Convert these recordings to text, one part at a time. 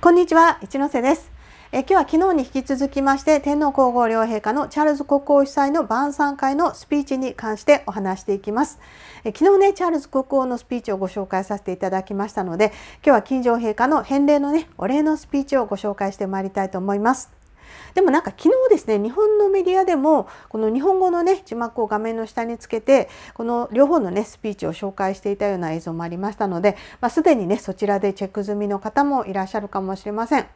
こんにちは一ノ瀬ですえ今日は昨日に引き続きまして天皇皇后両陛下のチャールズ国王主催の晩餐会のスピーチに関してお話していきますえ昨日ねチャールズ国王のスピーチをご紹介させていただきましたので今日は金城陛下の返礼のねお礼のスピーチをご紹介してまいりたいと思いますでもなんか昨日ですね日本のメディアでもこの日本語のね字幕を画面の下につけてこの両方のねスピーチを紹介していたような映像もありましたので、まあ、すでにねそちらでチェック済みの方もいらっしゃるかもしれません。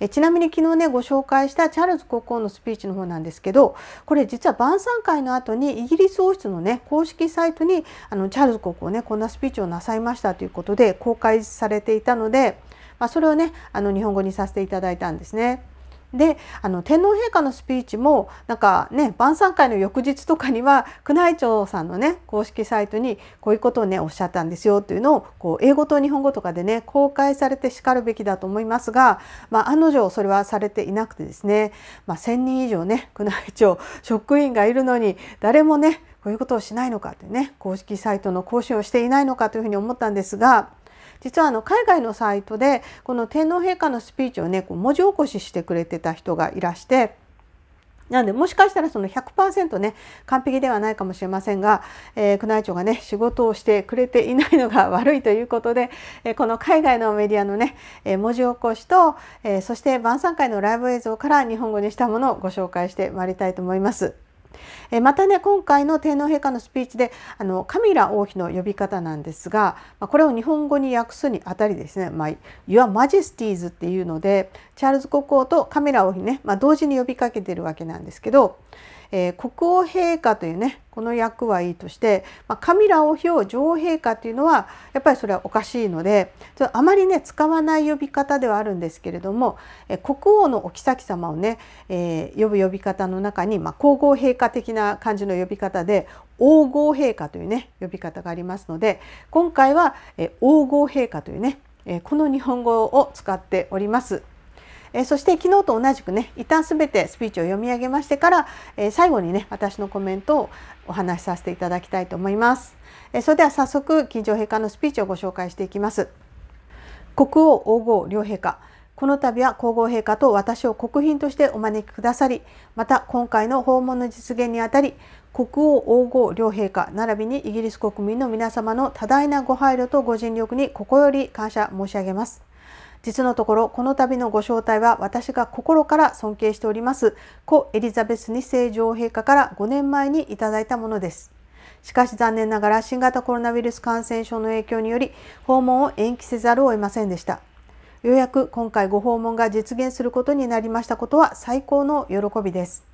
えちなみに昨日ねご紹介したチャールズ国王のスピーチの方なんですけどこれ実は晩餐会の後にイギリス王室のね公式サイトにあのチャールズ国王ねこんなスピーチをなさいましたということで公開されていたので、まあ、それをねあの日本語にさせていただいたんですね。であの天皇陛下のスピーチもなんかね晩餐会の翌日とかには宮内庁さんのね公式サイトにこういうことをねおっしゃったんですよというのをこう英語と日本語とかでね公開されてしかるべきだと思いますが、まあ、案の定それはされていなくてですね、まあ、1,000人以上ね宮内庁職員がいるのに誰もねこういうことをしないのかってね公式サイトの更新をしていないのかというふうに思ったんですが。実はあの海外のサイトでこの天皇陛下のスピーチをねこう文字起こししてくれてた人がいらして。なんでもしかしたらその100%ね完璧ではないかもしれませんが、えー、宮内庁がね仕事をしてくれていないのが悪いということで、えー、この海外のメディアのね、えー、文字起こしと、えそして晩餐会のライブ映像から日本語にしたものをご紹介してまいりたいと思います。えまたね今回の天皇陛下のスピーチであのカミラ王妃の呼び方なんですが、まこれを日本語に訳すにあたりですね「まあ、Your Majesties」っていうのでチャールズ国王とカミラ王妃ね、まあ、同時に呼びかけてるわけなんですけどえー、国王陛下というねこの役はいいとして、まあ、カミラ王妃を女王陛下というのはやっぱりそれはおかしいのであまりね使わない呼び方ではあるんですけれども、え国王のお妃様をね、えー、呼ぶ呼び方の中に、まあ、皇后陛下的な感じの呼び方で王后陛下というね呼び方がありますので今回は、え王后陛下というね、えこの日本語を使っております。えそして昨日と同じくね一旦全てスピーチを読み上げましてから、え最後にね私のコメントをお話しさせていただきたいと思います。えそれでは早速金城陛下のスピーチをご紹介していきます。国王王后両陛下この度は皇后陛下と私を国賓としてお招きくださりまた今回の訪問の実現にあたり国王王后両陛下並びにイギリス国民の皆様の多大なご配慮とご尽力に心より感謝申し上げます。実のところこの度のご招待は私が心から尊敬しております故エリザベス2世女王陛下から5年前にいただいたものです。しかし残念ながら新型コロナウイルス感染症の影響により訪問を延期せざるを得ませんでした。ようやく今回ご訪問が実現することになりましたことは最高の喜びです。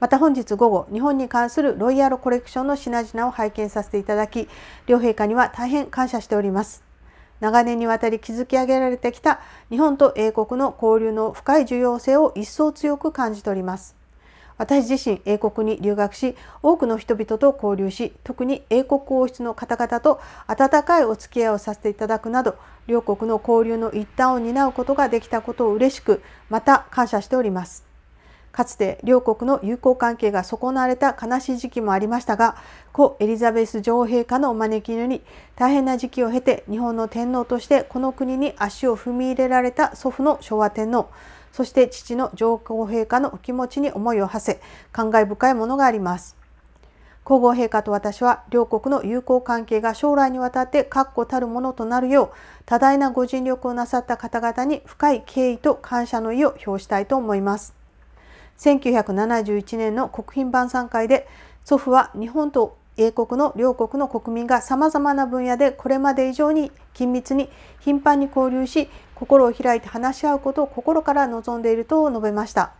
また本日午後、日本に関するロイヤルコレクションの品々を拝見させていただき、両陛下には大変感謝しております。長年にわたり築き上げられてきた日本と英国の交流の深い重要性を一層強く感じております。私自身英国に留学し多くの人々と交流し特に英国王室の方々と温かいお付き合いをさせていただくなど両国の交流の一端を担うことができたことを嬉しくまた感謝しております。かつて両国の友好関係が損なわれた悲しい時期もありましたが故エリザベス女王陛下のお招きにより大変な時期を経て日本の天皇としてこの国に足を踏み入れられた祖父の昭和天皇そして父の上皇陛下のお気持ちに思いを馳せ感慨深いものがあります。皇后陛下と私は両国の友好関係が将来にわたって確固たるものとなるよう多大なご尽力をなさった方々に深い敬意と感謝の意を表したいと思います。1971年の国賓晩餐会で祖父は日本と英国の両国の国民がさまざまな分野でこれまで以上に緊密に頻繁に交流し心を開いて話し合うことを心から望んでいると述べました。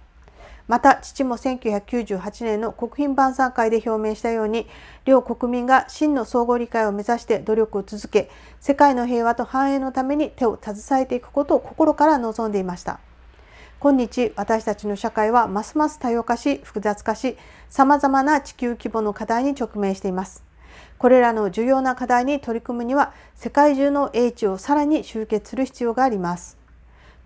また父も1998年の国賓晩餐会で表明したように両国民が真の相互理解を目指して努力を続け世界の平和と繁栄のために手を携えていくことを心から望んでいました。今日私たちの社会はますます多様化し複雑化しさまざまな地球規模の課題に直面していますこれらの重要な課題に取り組むには世界中の英知をさらに集結する必要があります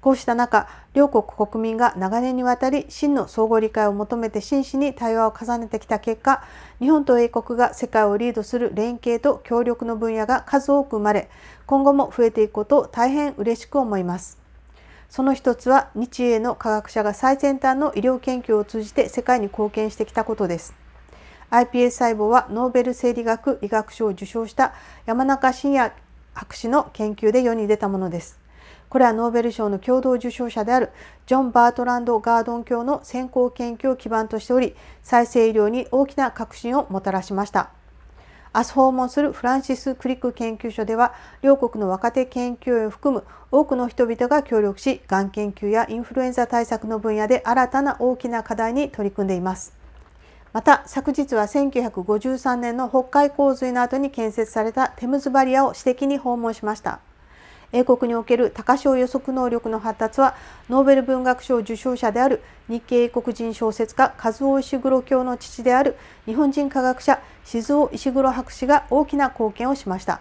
こうした中両国国民が長年にわたり真の相互理解を求めて真摯に対話を重ねてきた結果日本と英国が世界をリードする連携と協力の分野が数多く生まれ今後も増えていくことを大変嬉しく思います。その一つは日英の科学者が最先端の医療研究を通じて世界に貢献してきたことです。iPS 細胞はノーベル生理学医学賞を受賞した山中伸也博士の研究で世に出たものです。これはノーベル賞の共同受賞者であるジョン・バートランド・ガードン教の先行研究を基盤としており再生医療に大きな革新をもたらしました。明日訪問するフランシス・クリック研究所では両国の若手研究員を含む多くの人々が協力しがん研究やインフルエンザ対策の分野で新たな大きな課題に取り組んでいます。また昨日は1953年の北海洪水の後に建設されたテムズバリアを私的に訪問しました。英国における高潮予測能力の発達はノーベル文学賞受賞者である日系英国人小説家和夫石黒教の父である日本人科学者静尾石黒博士が大きな貢献をしました。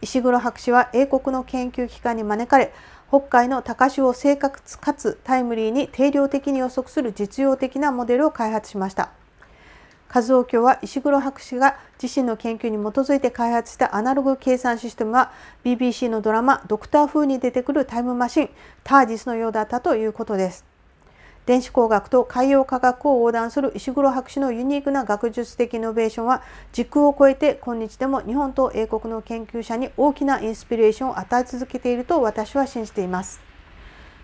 石黒博士は英国の研究機関に招かれ北海の高潮を正確かつタイムリーに定量的に予測する実用的なモデルを開発しました。和夫教は石黒博士が自身の研究に基づいて開発したアナログ計算システムは BBC のドラマ「ドクター・風」に出てくるタイムマシンタージスのようだったということです。電子工学と海洋科学を横断する石黒博士のユニークな学術的イノベーションは時空を超えて今日でも日本と英国の研究者に大きなインスピレーションを与え続けていると私は信じています。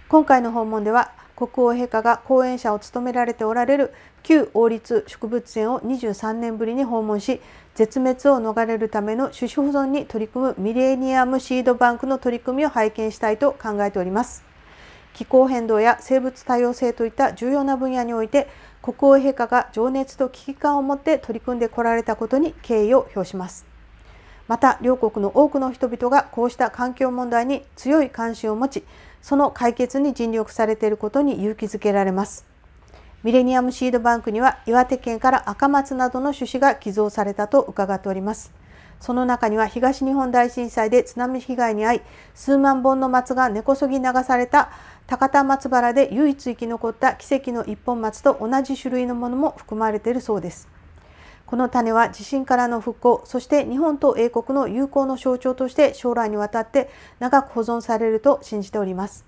今回の訪問では国王陛下が講演者を務められておられる旧王立植物園を23年ぶりに訪問し絶滅を逃れるための種子保存に取り組むミレニアムシードバンクの取り組みを拝見したいと考えております気候変動や生物多様性といった重要な分野において国王陛下が情熱と危機感を持って取り組んでこられたことに敬意を表しますまた両国の多くの人々がこうした環境問題に強い関心を持ちその解決に尽力されていることに勇気づけられます。ミレニアムシードバンクには岩手県から赤松などの種子が寄贈されたと伺っております。その中には東日本大震災で津波被害に遭い数万本の松が根こそぎ流された高田松原で唯一生き残った奇跡の一本松と同じ種類のものも含まれているそうです。この種は地震からの復興そして日本と英国の友好の象徴として将来にわたって長く保存されると信じております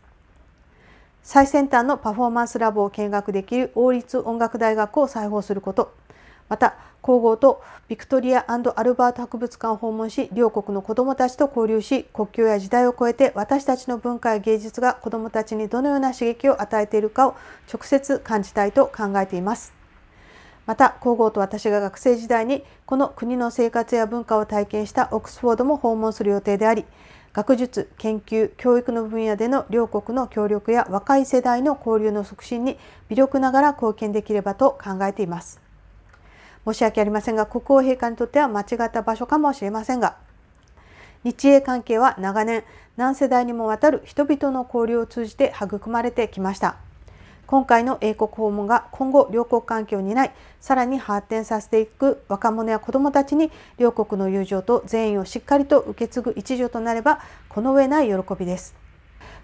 最先端のパフォーマンスラボを見学できる王立音楽大学を再訪することまた皇后とビクトリアアルバート博物館を訪問し両国の子どもたちと交流し国境や時代を超えて私たちの文化や芸術が子どもたちにどのような刺激を与えているかを直接感じたいと考えています。また皇后と私が学生時代にこの国の生活や文化を体験したオックスフォードも訪問する予定であり学術研究教育の分野での両国の協力や若い世代の交流の促進に微力ながら貢献できればと考えています申し訳ありませんが国王陛下にとっては間違った場所かもしれませんが日英関係は長年何世代にもわたる人々の交流を通じて育まれてきました今回の英国訪問が今後両国関係を担いさらに発展させていく若者や子どもたちに両国の友情と善意をしっかりと受け継ぐ一助となればこの上ない喜びです。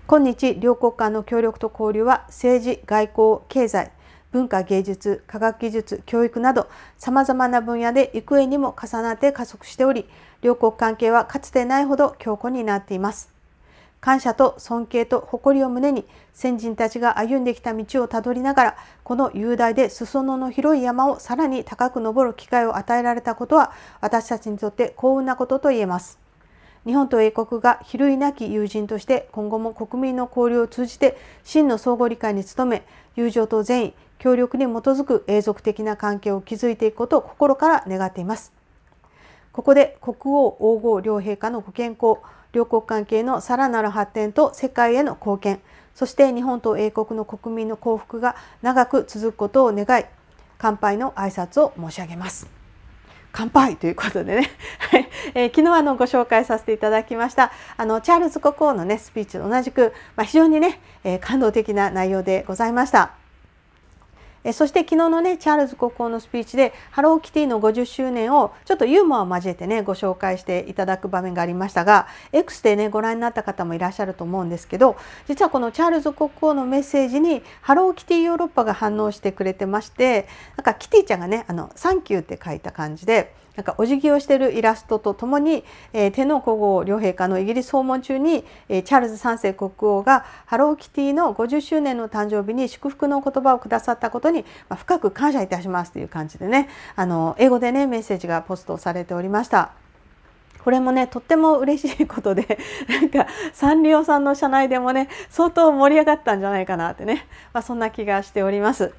今日両国間の協力と交流は政治外交経済文化芸術科学技術教育などさまざまな分野で幾重にも重なって加速しており両国関係はかつてないほど強固になっています。感謝と尊敬と誇りを胸に先人たちが歩んできた道をたどりながらこの雄大で裾野の広い山をさらに高く登る機会を与えられたことは私たちにとって幸運なことと言えます。日本と英国が比類なき友人として今後も国民の交流を通じて真の相互理解に努め友情と善意協力に基づく永続的な関係を築いていくことを心から願っています。ここで国王皇后両陛下のご健康両国関係のさらなる発展と世界への貢献そして日本と英国の国民の幸福が長く続くことを願い乾杯の挨拶を申し上げます。乾杯ということでね、は いえー、昨日あのご紹介させていただきましたあのチャールズ国王の、ね、スピーチと同じく、まあ、非常にね、えー、感動的な内容でございました。そして昨日のねチャールズ国王のスピーチでハローキティの50周年をちょっとユーモアを交えてねご紹介していただく場面がありましたが X でねご覧になった方もいらっしゃると思うんですけど実はこのチャールズ国王のメッセージにハローキティヨーロッパが反応してくれてましてなんかキティちゃんがね「あのサンキュー」って書いた感じで。なんかお辞儀をしているイラストとともに、えー、天皇皇后両陛下のイギリス訪問中に、えー、チャールズ3世国王がハローキティの50周年の誕生日に祝福の言葉をくださったことに、まあ、深く感謝いたしますという感じでねあの英語でねメッセージがポストされておりました。これもねとっても嬉しいことで なんかサンリオさんの社内でもね相当盛り上がったんじゃないかなってね、まあ、そんな気がしております。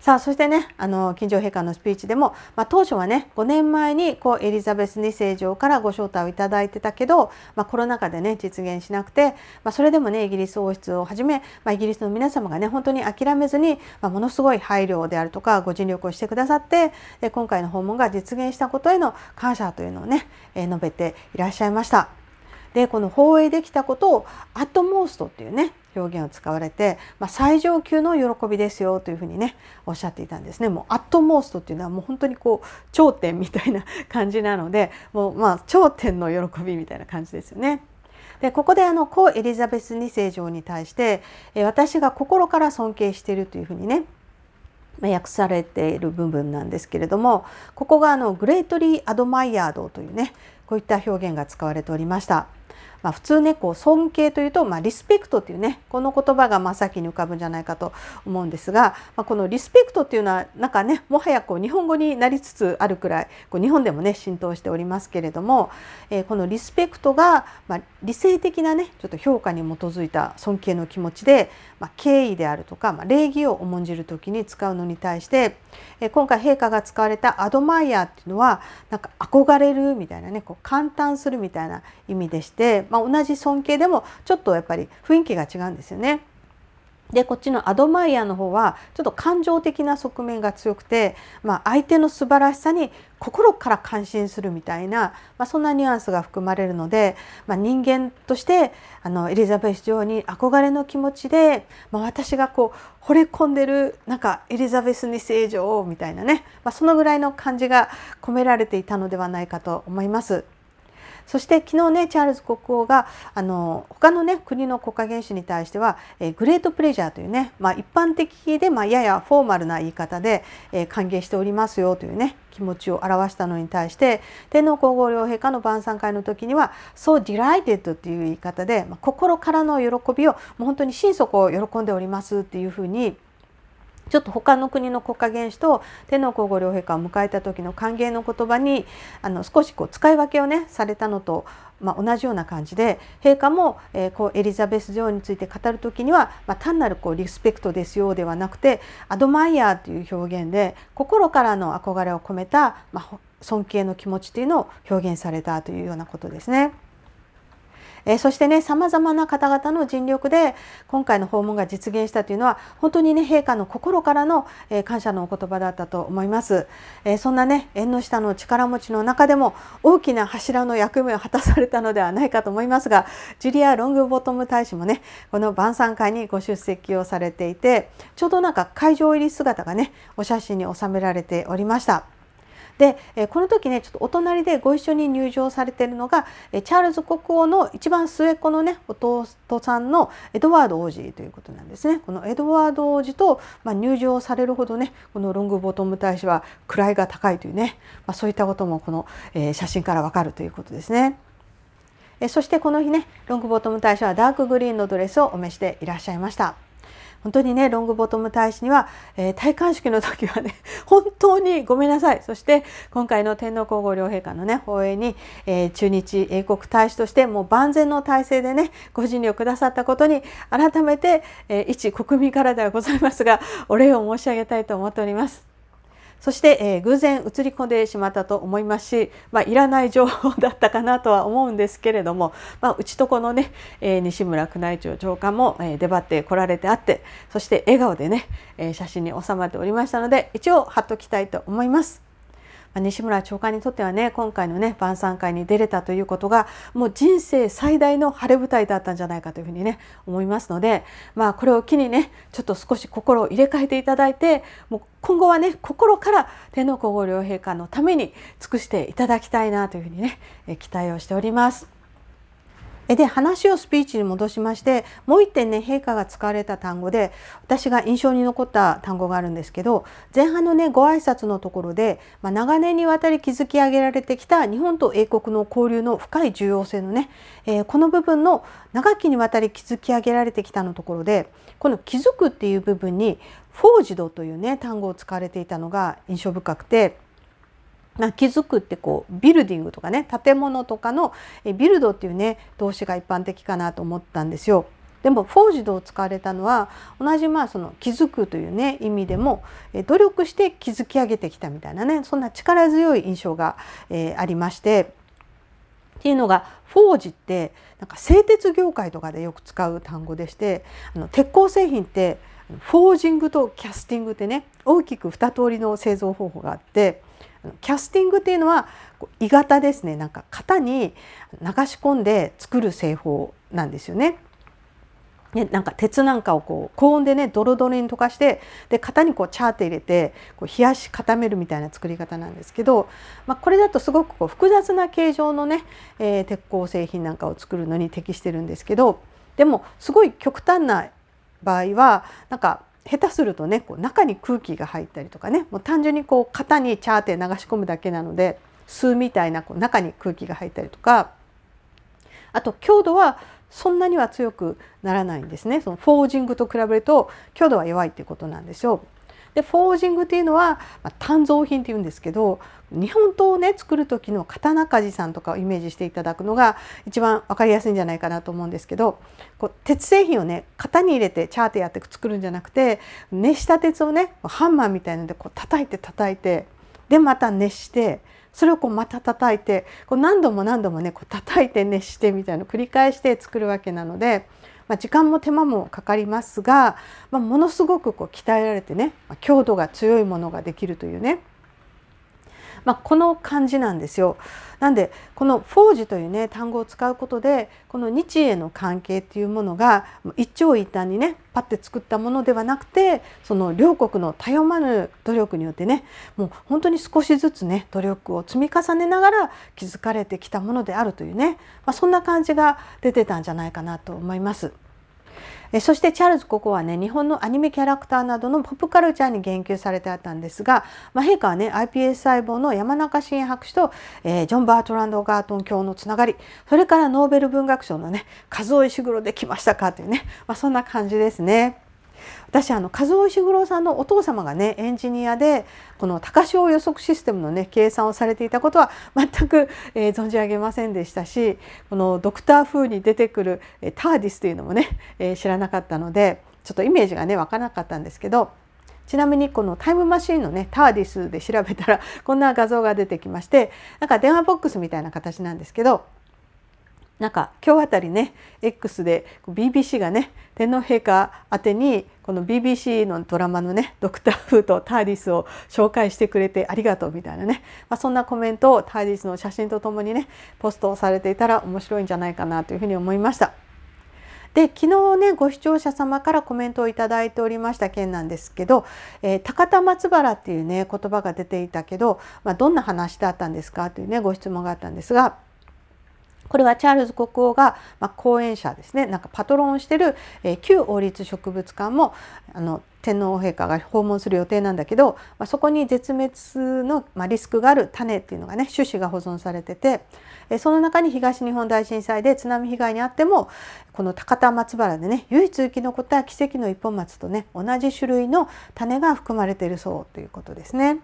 さあそしてねあの金城陛下のスピーチでも、まあ、当初はね5年前にこうエリザベス2世女王からご招待をいただいてたけど、まあ、コロナ禍でね実現しなくて、まあ、それでもねイギリス王室をはじめ、まあ、イギリスの皆様がね本当に諦めずに、まあ、ものすごい配慮であるとかご尽力をしてくださってで今回の訪問が実現したことへの感謝というのをね、えー、述べていらっしゃいました。でこの放映できたことを「アットモースト」っていうね表現を使われて、まあ、最上級の喜びですよというふうにねおっしゃっていたんですねもうアットモーストっていうのはもう本当にこう頂点みたいな感じなのでもうまあ頂点の喜びみたいな感じですよね。でここであの子エリザベス2世女王に対して私が心から尊敬しているというふうにね訳されている部分なんですけれどもここがあのグレートリー・アドマイヤードというねこういった表現が使われておりました。まあ、普通ねこう尊敬というと、まあ、リスペクトっていうねこの言葉が真っ先に浮かぶんじゃないかと思うんですが、まあ、このリスペクトっていうのはなんかねもはやこう日本語になりつつあるくらいこう日本でもね浸透しておりますけれども、えー、このリスペクトが、まあ、理性的なねちょっと評価に基づいた尊敬の気持ちで、まあ、敬意であるとか、まあ、礼儀を重んじる時に使うのに対して、えー、今回陛下が使われたアドマイヤーっていうのはなんか憧れるみたいなねこう感嘆するみたいな意味でして、まあ、同じ尊敬でもちょっとやっぱり雰囲気が違うんですよね。でこっちのアドマイヤーの方はちょっと感情的な側面が強くて、まあ、相手の素晴らしさに心から感心するみたいな、まあ、そんなニュアンスが含まれるので、まあ、人間としてあのエリザベス女王に憧れの気持ちで、まあ、私がこう惚れ込んでるなんかエリザベス2世女王みたいなね、まあ、そのぐらいの感じが込められていたのではないかと思います。そして昨日ねチャールズ国王があの他のね国の国家元首に対しては、えグレートプレジャーというね、まあ、一般的で、まあ、ややフォーマルな言い方で、え歓迎しておりますよというね気持ちを表したのに対して天皇皇后両陛下の晩餐会の時には「So delighted」という言い方で、まあ、心からの喜びをもう本当に心底喜んでおりますっていうふうにちょっと他の国の国家元首と天皇皇后両陛下を迎えた時の歓迎の言葉にあの少しこう使い分けをねされたのと、まあ、同じような感じで陛下も、えー、こうエリザベス女王について語る時には、まあ、単なるこうリスペクトですよではなくてアドマイヤーという表現で心からの憧れを込めた、まあ、尊敬の気持ちというのを表現されたというようなことですね。えー、そしてねさまざまな方々の尽力で今回の訪問が実現したというのは本当にね陛下の心からの、えー、感謝のお言葉だったと思います、えー、そんなね縁の下の力持ちの中でも大きな柱の役目を果たされたのではないかと思いますがジュリア・ロングボトム大使もねこの晩餐会にご出席をされていてちょうどなんか会場入り姿がねお写真に収められておりました。で、えこの時ねちょっとお隣でご一緒に入場されてるのが、えチャールズ国王の一番末っ子のね弟さんのエドワード王子ということなんですね。このエドワード王子と、まあ、入場されるほどねこのロングボトム大使は位が高いというね、まあ、そういったこともこの、え写真からわかるということですね。えそしてこの日ねロングボトム大使はダークグリーンのドレスをお召しでいらっしゃいました。本当にねロングボトム大使には、えー、戴冠式の時はね 本当にごめんなさいそして今回の天皇皇后両陛下のね放映に、えー、駐日英国大使としてもう万全の体制でねご尽力くださったことに改めて、えー、一国民からではございますがお礼を申し上げたいと思っております。そして、えー、偶然映り込んでしまったと思いますし、まあ、いらない情報だったかなとは思うんですけれども、まあ、うちとこのね、えー、西村宮内庁長官も、えー、出張って来られてあってそして笑顔でね、えー、写真に収まっておりましたので一応貼っときたいと思います。西村長官にとってはね今回のね晩餐会に出れたということがもう人生最大の晴れ舞台だったんじゃないかというふうにね思いますので、まあ、これを機にねちょっと少し心を入れ替えていただいてもう今後はね心から天皇皇后両陛下のために尽くしていただきたいなというふうにね期待をしております。で話をスピーチに戻しましてもう1点ね陛下が使われた単語で私が印象に残った単語があるんですけど前半のねご挨拶のところで、まあ、長年にわたり築き上げられてきた日本と英国の交流の深い重要性のね、えー、この部分の長きにわたり築き上げられてきたのところでこの「築く」っていう部分に「フォージド」というね単語を使われていたのが印象深くて。気づくってこうビルディングとかね建物とかのビルドっていうね動詞が一般的かなと思ったんですよ。でもフォージドを使われたのは同じまあその気づくというね意味でも努力して築き上げてきたみたいなねそんな力強い印象が、えありましてっていうのがフォージってなんか製鉄業界とかでよく使う単語でしてあの鉄鋼製品ってフォージングとキャスティングってね大きく2通りの製造方法があってキャスティングっていうのは鋳型ですねなんか型に流し込んで作る製法なんですよね。ね、なんか鉄なんかをこう高温でねドロドロに溶かしてで型にこうチャーって入れてこう冷やし固めるみたいな作り方なんですけど、まあ、これだとすごくこう複雑な形状のね、えー、鉄鋼製品なんかを作るのに適してるんですけどでもすごい極端な場合はなんか下手するとねこう中に空気が入ったりとかねもう単純にこう型にチャーって流し込むだけなので吸うみたいなこう中に空気が入ったりとかあと強度はそんなには強くならないんですねそのフォージングと比べると強度は弱いっていうことなんですよ。でフォージングっていうのは、まあ、鍛造品っていうんですけど日本刀をね作る時の刀鍛冶さんとかをイメージしていただくのが一番分かりやすいんじゃないかなと思うんですけどこう鉄製品をね型に入れてチャーテやって作るんじゃなくて熱した鉄をねハンマーみたいのでこう叩いて叩いてでまた熱してそれをこうまた叩いてこう何度も何度もねこう叩いて熱してみたいなのを繰り返して作るわけなので。まあ、時間も手間もかかりますが、まあ、ものすごくこう鍛えられてね、ま強度が強いものができるというねまあ、この感じなんですよ。なんでこの「フォージ」というね単語を使うことでこの日英の関係っていうものが一長一短にねパッて作ったものではなくてその両国のたよまぬ努力によってねもう本当に少しずつね努力を積み重ねながら築かれてきたものであるというね、まあ、そんな感じが出てたんじゃないかなと思います。そしてチャールズ国王はね日本のアニメキャラクターなどのポップカルチャーに言及されてあったんですが、まあ、陛下はね iPS 細胞の山中伸博士と、えー、ジョン・バートランド・ガートン教のつながりそれからノーベル文学賞のね数尾石黒で来ましたかというね、まあ、そんな感じですね。私あの和尾石黒さんのお父様がねエンジニアでこの高潮予測システムのね計算をされていたことは全く、えー、存じ上げませんでしたしこの「ドクター・風」に出てくる、えー、ターディスというのもね、えー、知らなかったのでちょっとイメージがねわからなかったんですけどちなみにこのタイムマシンのねターディスで調べたらこんな画像が出てきましてなんか電話ボックスみたいな形なんですけどなんか今日あたりね X で BBC がね天皇陛下宛てにこの BBC のドラマのね「ドクター・フーとターディス」を紹介してくれてありがとうみたいなね、まあ、そんなコメントをターディスの写真とともにねポストをされていたら面白いんじゃないかなというふうに思いました。で昨日ねご視聴者様からコメントを頂いておりました件なんですけど「えー、高田松原」っていうね言葉が出ていたけど、まあ、どんな話だったんですかというねご質問があったんですが。これはチャールズ国王が、まあ、講演者ですねなんかパトロンをしてる、えー、旧王立植物館もあの天皇陛下が訪問する予定なんだけど、まあ、そこに絶滅の、まあ、リスクがある種っていうのがね種子が保存されてて、えー、その中に東日本大震災で津波被害に遭ってもこの高田松原でね唯一生き残った奇跡の一本松とね同じ種類の種が含まれているそうということですね。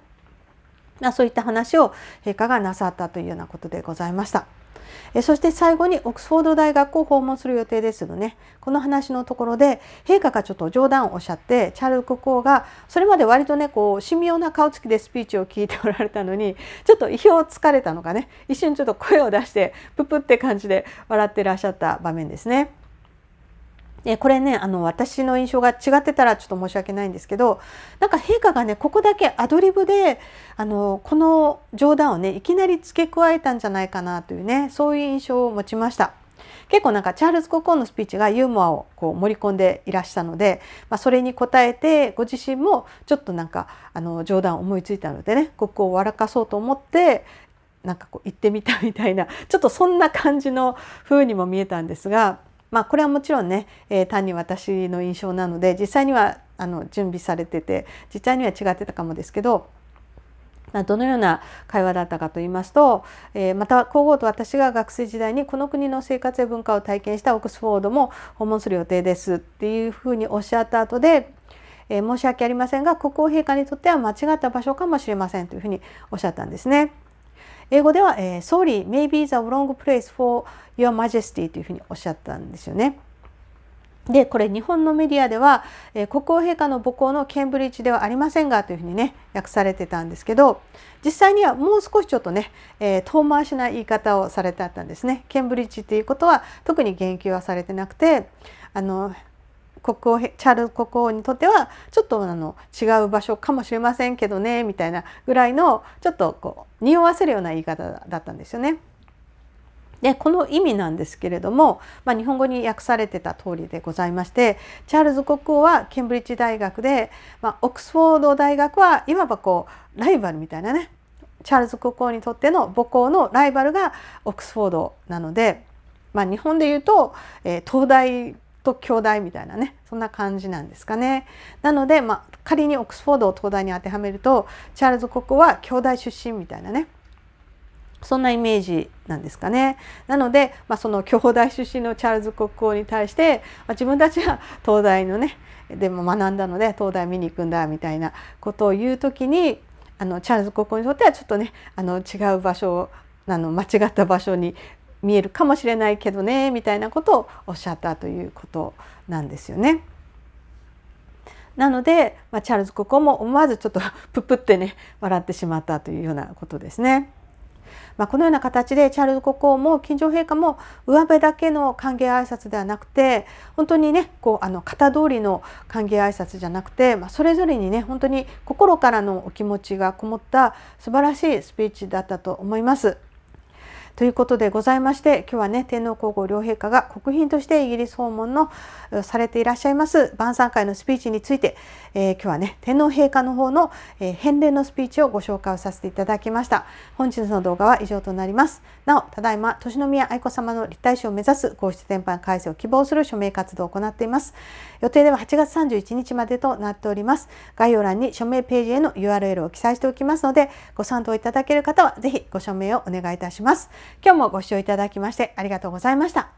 まそういった話を陛下がなさったというようなことでございました。えそして最後にオックスフォード大学を訪問する予定ですのねこの話のところで陛下がちょっと冗談をおっしゃってチャールズ国王がそれまで割とねこう神妙な顔つきでスピーチを聞いておられたのにちょっと意表をつかれたのかね一瞬ちょっと声を出してププって感じで笑ってらっしゃった場面ですね。えこれねあの私の印象が違ってたらちょっと申し訳ないんですけどなんか陛下がねここだけアドリブであのこの冗談をねいきなり付け加えたんじゃないかなというねそういう印象を持ちました。結構なんかチャールズ国王のスピーチがユーモアをこう盛り込んでいらしたので、まあ、それに応えてご自身もちょっとなんかあの冗談を思いついたのでね国王を笑かそうと思ってなんかこう行ってみたみたいなちょっとそんな感じの風にも見えたんですがまあ、これはもちろんね、えー、単に私の印象なので実際にはあの準備されてて実際には違ってたかもですけどどのような会話だったかと言いますと、えー、また皇后と私が学生時代にこの国の生活や文化を体験したオックスフォードも訪問する予定ですっていうふうにおっしゃった後で、え申し訳ありませんが国王陛下にとっては間違った場所かもしれませんというふうにおっしゃったんですね。英語では、えー、Sorry, maybe the wrong place for your majesty というふうにおっしゃったんですよね。でこれ日本のメディアでは、えー、国王陛下の母校のケンブリッジではありませんがというふうにね訳されてたんですけど実際にはもう少しちょっとね、えー、遠回しな言い方をされてあったんですね。ケンブリッジということは特に言及はされてなくてあの国王チャールズ国王にとってはちょっとあの違う場所かもしれませんけどねみたいなぐらいのちょっとこう匂わせるような言い方だったんですよね。でこの意味なんですけれども、まあ、日本語に訳されてた通りでございましてチャールズ国王はケンブリッジ大学で、まあ、オックスフォード大学はいわばこうライバルみたいなねチャールズ国王にとっての母校のライバルがオックスフォードなので、まあ、日本で言うと、えー、東大と兄弟みたいなねそんな感じなんですかね。なので、まあ、仮にオックスフォードを東大に当てはめるとチャールズ国王は兄弟出身みたいなねそんなイメージなんですかね。なので、まあ、その兄弟出身のチャールズ国王に対して、まあ、自分たちは東大のねでも学んだので東大見に行くんだみたいなことを言う時にあのチャールズ国王にとってはちょっとねあの違う場所をあの間違った場所に見えるかもしれないけどねみたいなことをおっしゃったということなんですよね。なので、まあ、チャールズ国王も思わずちょっと ププってね笑ってしまったというようなことですね。まあ、このような形でチャールズ国王も金城陛下も上辺だけの歓迎挨拶ではなくて本当にねこうあの型通りの歓迎挨拶じゃなくて、まあ、それぞれにね本当に心からのお気持ちがこもった素晴らしいスピーチだったと思います。ということでございまして今日はね天皇皇后両陛下が国賓としてイギリス訪問のされていらっしゃいます晩餐会のスピーチについて、えー、今日はね天皇陛下の方の、えー、返礼のスピーチをご紹介をさせていただきました本日の動画は以上となりますなおただいま年宮愛子様の立体史を目指す皇室全般改正を希望する署名活動を行っています予定では8月31日までとなっております概要欄に署名ページへの URL を記載しておきますのでご賛同いただける方はぜひご署名をお願いいたします今日もご視聴いただきましてありがとうございました。